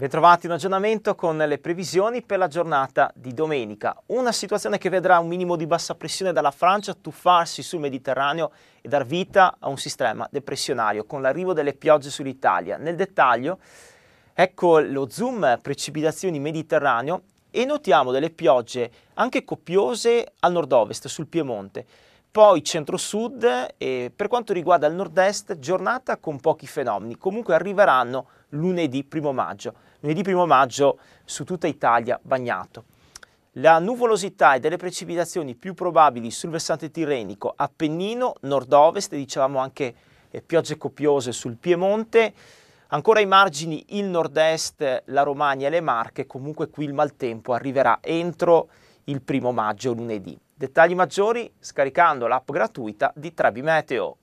Bentrovati un aggiornamento con le previsioni per la giornata di domenica. Una situazione che vedrà un minimo di bassa pressione dalla Francia tuffarsi sul Mediterraneo e dar vita a un sistema depressionario con l'arrivo delle piogge sull'Italia. Nel dettaglio ecco lo zoom precipitazioni Mediterraneo e notiamo delle piogge anche copiose al nord-ovest sul Piemonte poi centro-sud e per quanto riguarda il nord-est giornata con pochi fenomeni, comunque arriveranno lunedì 1 maggio, lunedì 1 maggio su tutta Italia bagnato. La nuvolosità e delle precipitazioni più probabili sul versante tirrenico, Appennino, nord-ovest, dicevamo anche eh, piogge copiose sul Piemonte, ancora ai margini il nord-est, la Romagna e le Marche, comunque qui il maltempo arriverà entro il primo maggio lunedì. Dettagli maggiori scaricando l'app gratuita di Trebi Meteo.